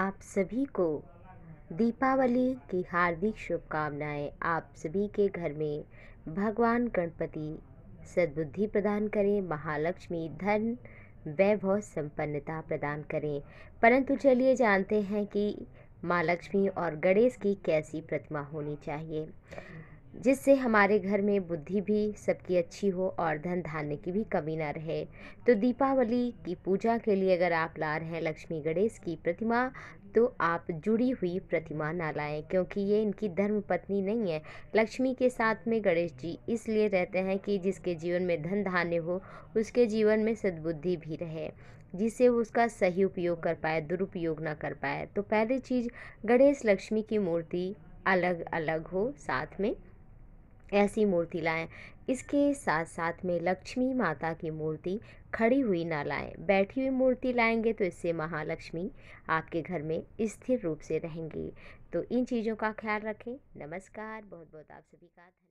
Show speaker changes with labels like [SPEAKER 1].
[SPEAKER 1] आप सभी को दीपावली की हार्दिक शुभकामनाएं आप सभी के घर में भगवान गणपति सद्बुद्धि प्रदान करें महालक्ष्मी धन वैभव संपन्नता प्रदान करें परंतु चलिए जानते हैं कि माँ लक्ष्मी और गणेश की कैसी प्रतिमा होनी चाहिए जिससे हमारे घर में बुद्धि भी सबकी अच्छी हो और धन धान्य की भी कमी ना रहे तो दीपावली की पूजा के लिए अगर आप ला रहे हैं लक्ष्मी गणेश की प्रतिमा तो आप जुड़ी हुई प्रतिमा ना लाएं क्योंकि ये इनकी धर्म पत्नी नहीं है लक्ष्मी के साथ में गणेश जी इसलिए रहते हैं कि जिसके जीवन में धन धान्य हो उसके जीवन में सद्बुद्धि भी रहे जिससे वो उसका सही उपयोग कर पाए दुरुपयोग ना कर पाए तो पहली चीज़ गणेश लक्ष्मी की मूर्ति अलग अलग हो साथ में ऐसी मूर्ति लाएं इसके साथ साथ में लक्ष्मी माता की मूर्ति खड़ी हुई ना लाएं बैठी हुई मूर्ति लाएंगे तो इससे महालक्ष्मी आपके घर में स्थिर रूप से रहेंगी तो इन चीज़ों का ख्याल रखें नमस्कार बहुत बहुत आप सभी का